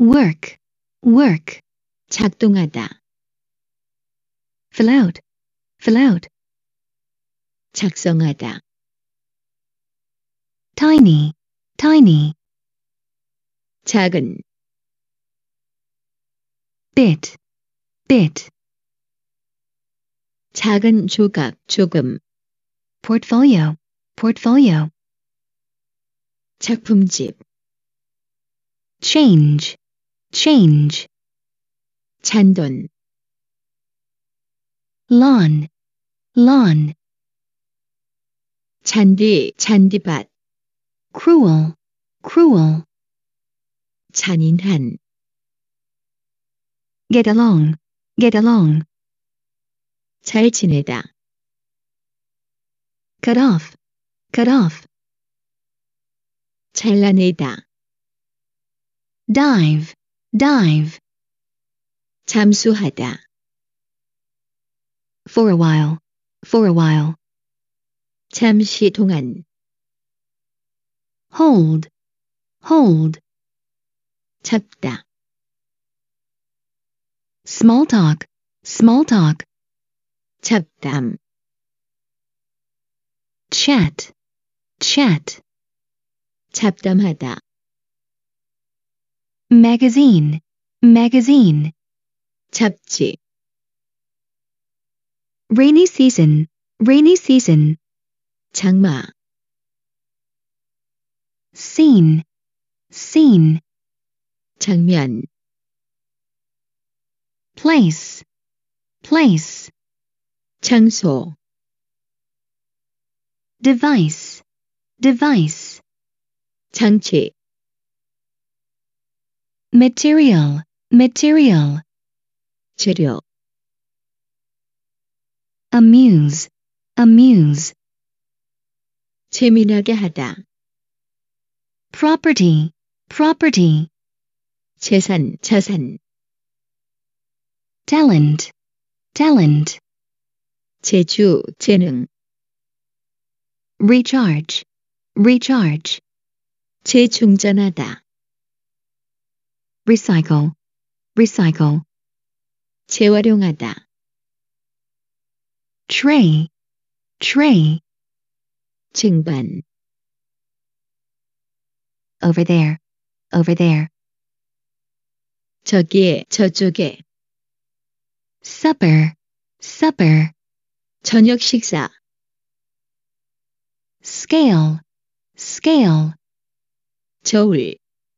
work, work, 작동하다. fill out, fill out, 작성하다. tiny, tiny, 작은. bit, bit, 작은 조각, 조금. portfolio, portfolio, 작품집. change, change tendon lawn lawn 잔디 잔디밭 cruel cruel 잔인한 get along get along 잘 지내다 cut off cut off 잘라내다 dive dive 잠수하다 for a while for a while 잠시 동안 hold hold 잡다 small talk small talk 잡담 chat chat 잡담하다 magazine, magazine. 잡지. rainy season, rainy season. 장마. scene, scene. 장면. place, place. 장소. device, device. 장치 material, material. 재료 amuse, amuse. 재미나게 하다. property, property. 재산, 자산. talent, talent. 재주, 재능. recharge, recharge. 재충전하다 recycle, recycle. 재활용하다. tray, tray. 증반. over there, over there. 저기에, 저쪽에. supper, supper. 저녁 식사. scale, scale. 저울,